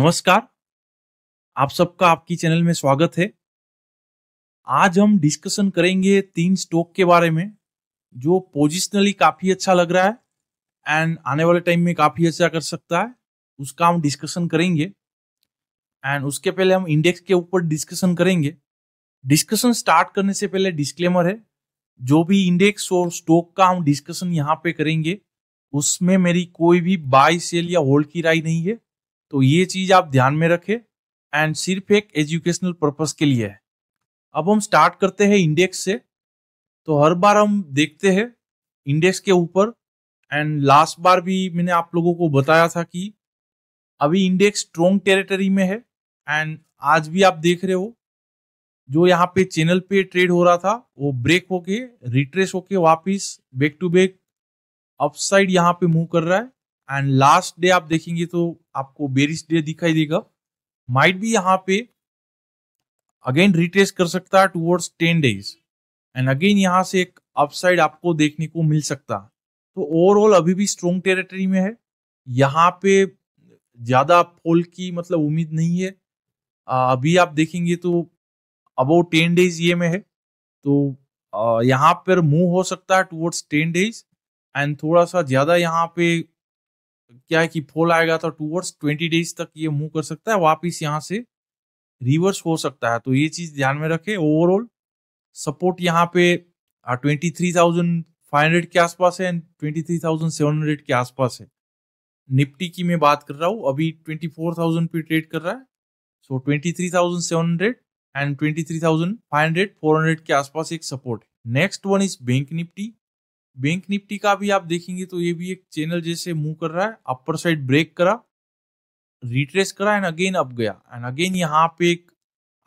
नमस्कार आप सबका आपकी चैनल में स्वागत है आज हम डिस्कशन करेंगे तीन स्टॉक के बारे में जो पोजिशनली काफी अच्छा लग रहा है एंड आने वाले टाइम में काफी अच्छा कर सकता है उसका हम डिस्कशन करेंगे एंड उसके पहले हम इंडेक्स के ऊपर डिस्कशन करेंगे डिस्कशन स्टार्ट करने से पहले डिस्क्लेमर है जो भी इंडेक्स और स्टॉक का हम डिस्कशन यहाँ पे करेंगे उसमें मेरी कोई भी बाय सेल या होल्ड की राय नहीं है तो ये चीज़ आप ध्यान में रखें एंड सिर्फ एक एजुकेशनल पर्पज़ के लिए है अब हम स्टार्ट करते हैं इंडेक्स से तो हर बार हम देखते हैं इंडेक्स के ऊपर एंड लास्ट बार भी मैंने आप लोगों को बताया था कि अभी इंडेक्स स्ट्रोंग टेरिटरी में है एंड आज भी आप देख रहे हो जो यहाँ पे चैनल पे ट्रेड हो रहा था वो ब्रेक होके रिट्रेस होके वापिस बैक टू बैक अपसाइड यहाँ पे मूव कर रहा है एंड लास्ट डे आप देखेंगे तो आपको बेरिस डे दिखाई देगा माइट भी यहाँ पे अगेन रिट्रेस कर सकता है towards ten days and again यहाँ से एक अपसाइड आपको देखने को मिल सकता तो ओवरऑल अभी भी स्ट्रॉन्ग टेरिटरी में है यहाँ पे ज़्यादा फॉल की मतलब उम्मीद नहीं है अभी आप देखेंगे तो अबो टेन डेज ये में है तो यहाँ पर मूव हो सकता है टूवर्ड्स टेन डेज एंड थोड़ा सा ज़्यादा यहाँ पे क्या है कि फोल आएगा तो टूवर्ड्स ट्वेंटी डेज तक ये मूव कर सकता है वापिस यहाँ से रिवर्स हो सकता है तो ये चीज़ ध्यान में रखें ओवरऑल सपोर्ट यहाँ पे twenty three thousand five hundred के आसपास है and twenty three thousand seven hundred के आसपास है निफ्टी की मैं बात कर रहा हूँ अभी ट्वेंटी फोर थाउजेंड पे ट्रेड कर रहा है so twenty three thousand seven hundred and twenty three thousand five hundred four hundred के आसपास एक सपोर्ट है next one is bank Nifty bank Nifty का भी आप देखेंगे तो ये भी एक चैनल जैसे मूव कर रहा है अपर साइड ब्रेक करा रिट्रेस करा एंड अगेन अप गया एंड अगेन यहाँ पे एक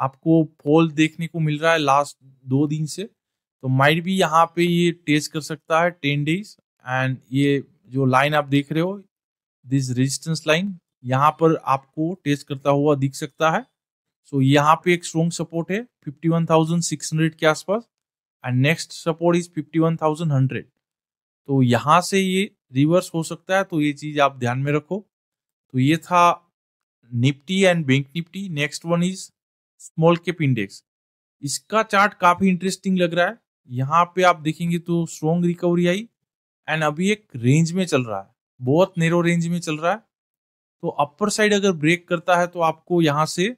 आपको फॉल देखने को मिल रहा है लास्ट दो दिन से तो माइट भी यहाँ पे ये टेस्ट कर सकता है टेन डेज एंड ये जो लाइन आप देख रहे हो दिस रेजिस्टेंस लाइन यहाँ पर आपको टेस्ट करता हुआ दिख सकता है सो so, यहाँ पे एक स्ट्रॉन्ग सपोर्ट है 51,600 के आसपास एंड नेक्स्ट सपोर्ट इज 51,100 तो यहाँ से ये रिवर्स हो सकता है तो ये चीज आप ध्यान में रखो तो ये था Nifty and bank Nifty next one is small cap index इसका चार्ट काफी इंटरेस्टिंग लग रहा है यहाँ पे आप देखेंगे तो स्ट्रॉन्ग रिकवरी आई एंड अभी एक रेंज में चल रहा है बहुत नेरो रेंज में चल रहा है तो अपर साइड अगर ब्रेक करता है तो आपको यहाँ से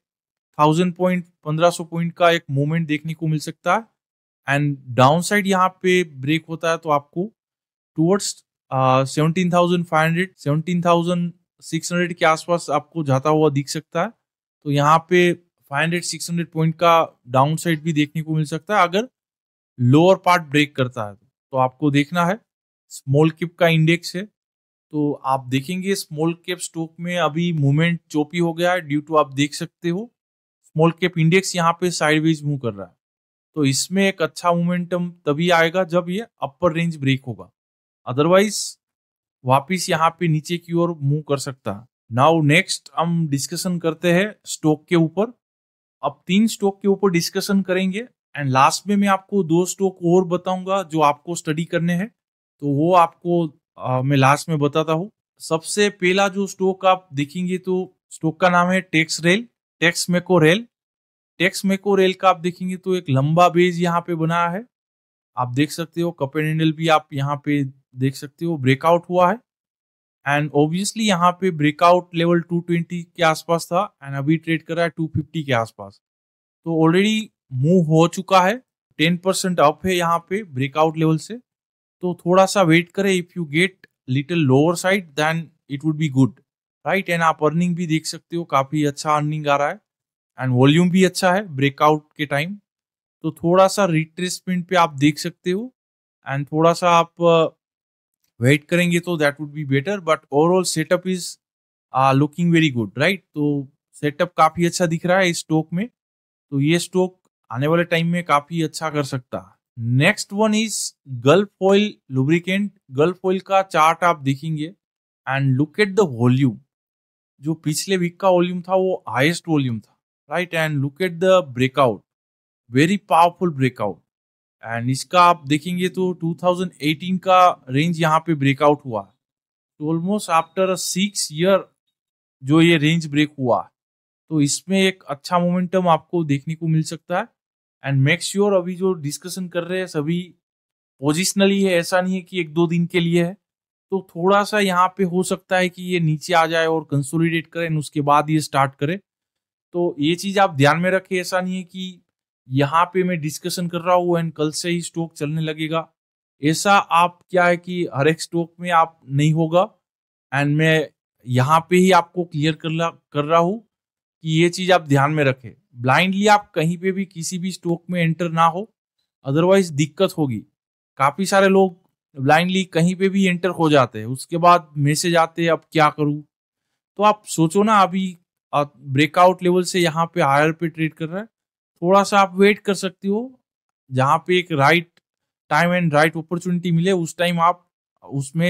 थाउजेंड पॉइंट पंद्रह सौ पॉइंट का एक मूवमेंट देखने को मिल सकता है एंड डाउन साइड यहाँ पे ब्रेक होता है तो आपको towards seventeen thousand five hundred seventeen thousand six hundred के आसपास आपको जाता हुआ दिख सकता है तो यहाँ पे five hundred six hundred point का डाउन साइड भी देखने को मिल सकता है अगर लोअर पार्ट ब्रेक करता है तो।, तो आपको देखना है स्मॉल किप का इंडेक्स है तो आप देखेंगे स्मॉल कैप स्टॉक में अभी मूवमेंट चोपी हो गया है ड्यू टू आप देख सकते हो स्मॉल कैप इंडेक्स यहाँ पे साइडवेज मूव कर रहा है तो इसमें एक अच्छा मोमेंटम तभी आएगा जब ये अपर रेंज ब्रेक होगा अदरवाइज वापिस यहाँ पे नीचे की ओर मूव कर सकता नाउ नेक्स्ट हम डिस्कशन करते हैं स्टॉक के ऊपर अब तीन स्टॉक के ऊपर डिस्कशन करेंगे एंड लास्ट में मैं आपको दो स्टॉक और बताऊंगा जो आपको स्टडी करने हैं तो वो आपको आ, मैं लास्ट में बताता हूँ सबसे पहला जो स्टॉक आप देखेंगे तो स्टॉक का नाम है Tex rail Texmaco rail Texmaco rail का आप देखेंगे तो एक लंबा बेज यहाँ पे बना है आप देख सकते हो कप एंडल हैंडल भी आप यहाँ पे देख सकते हो ब्रेकआउट हुआ है एंड ऑब्वियसली यहाँ पे ब्रेकआउट लेवल 220 के आसपास था एंड अभी ट्रेड कर रहा है 250 के आसपास तो ऑलरेडी मूव हो चुका है 10 परसेंट अप है यहाँ पे ब्रेकआउट लेवल से तो थोड़ा सा वेट करें if you get little lower side then it would be good right and आप अर्निंग भी देख सकते हो काफी अच्छा अर्निंग आ रहा है एंड वॉल्यूम भी अच्छा है ब्रेकआउट के टाइम तो थोड़ा सा रिट्रेसमेंट पे आप देख सकते हो एंड थोड़ा सा आप वेट करेंगे तो that would be better but overall setup is looking very good right तो सेटअप काफ़ी अच्छा दिख रहा है इस स्टॉक में तो ये स्टॉक आने वाले टाइम में काफ़ी अच्छा कर सकता next one is Gulf oil lubricant Gulf oil का चार्ट आप देखेंगे and look at the volume जो पिछले वीक का वॉल्यूम था वो हाइस्ट वॉल्यूम था right and look at the breakout very powerful breakout and इसका आप देखेंगे तो 2018 का रेंज यहाँ पे ब्रेकआउट हुआ तो ऑलमोस्ट आफ्टर सिक्स ईयर जो ये रेंज ब्रेक हुआ तो इसमें एक अच्छा मोमेंटम आपको देखने को मिल सकता है एंड मेक श्योर अभी जो डिस्कशन कर रहे हैं सभी पोजिशनली है ऐसा नहीं है कि एक दो दिन के लिए है तो थोड़ा सा यहाँ पे हो सकता है कि ये नीचे आ जाए और कंसोलिडेट करें उसके बाद ये स्टार्ट करें तो ये चीज आप ध्यान में रखें ऐसा नहीं है कि यहाँ पे मैं डिस्कशन कर रहा हूँ एंड कल से ही स्टॉक चलने लगेगा ऐसा आप क्या है कि हर एक स्टॉक में आप नहीं होगा एंड मैं यहाँ पे ही आपको क्लियर कर कर रहा हूँ कि ये चीज आप ध्यान में रखें ब्लाइंडली आप कहीं पे भी किसी भी स्टॉक में एंटर ना हो अदरवाइज दिक्कत होगी काफी सारे लोग ब्लाइंडली कहीं पे भी एंटर हो जाते हैं उसके बाद मैसेज आते हैं अब क्या करूं तो आप सोचो ना अभी ब्रेकआउट लेवल से यहाँ पे हायर पे ट्रेड कर रहा है थोड़ा सा आप वेट कर सकते हो जहाँ पे एक right time and right opportunity मिले उस टाइम आप उसमें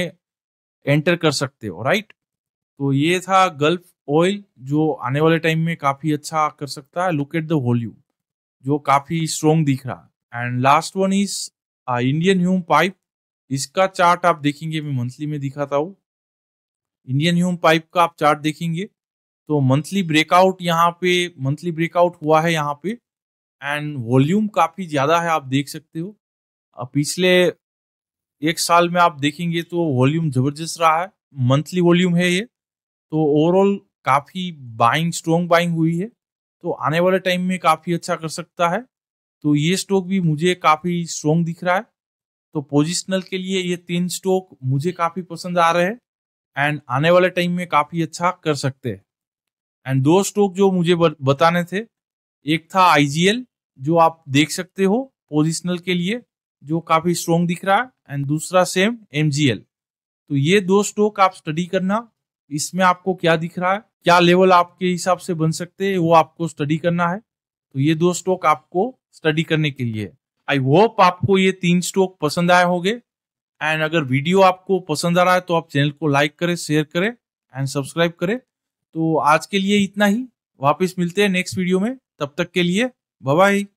एंटर कर सकते हो राइट तो ये था गल्फ ऑयल जो आने वाले टाइम में काफी अच्छा कर सकता है लुक एट द वॉल्यूम जो काफी स्ट्रोंग दिख रहा है and last one is Indian Hume Pipe इसका चार्ट आप देखेंगे मैं मंथली में दिखाता हूँ इंडियन ह्यूम पाइप का आप चार्ट देखेंगे तो मंथली ब्रेकआउट यहाँ पे मंथली ब्रेकआउट हुआ है यहाँ पे एंड वॉल्यूम काफ़ी ज़्यादा है आप देख सकते हो पिछले एक साल में आप देखेंगे तो वॉल्यूम ज़बरदस्त रहा है मंथली वॉल्यूम है ये तो ओवरऑल काफ़ी बाइंग स्ट्रॉन्ग बाइंग हुई है तो आने वाले टाइम में काफ़ी अच्छा कर सकता है तो ये स्टॉक भी मुझे काफ़ी स्ट्रॉन्ग दिख रहा है तो पोजिशनल के लिए ये तीन स्टॉक मुझे काफ़ी पसंद आ रहे हैं एंड आने वाले टाइम में काफ़ी अच्छा कर सकते हैं एंड दो स्टॉक जो मुझे बताने थे एक था आईजीएल जो आप देख सकते हो पोजिशनल के लिए जो काफी स्ट्रोंग दिख रहा है एंड दूसरा सेम एम तो ये दो स्टॉक आप स्टडी करना इसमें आपको क्या दिख रहा है क्या लेवल आपके हिसाब से बन सकते हैं वो आपको स्टडी करना है तो ये दो स्टॉक आपको स्टडी करने के लिए आई होप आपको ये तीन स्टॉक पसंद आए होंगे एंड अगर वीडियो आपको पसंद आ रहा है तो आप चैनल को लाइक करें शेयर करें एंड सब्सक्राइब करें तो आज के लिए इतना ही वापस मिलते हैं नेक्स्ट वीडियो में तब तक के लिए バイバイ。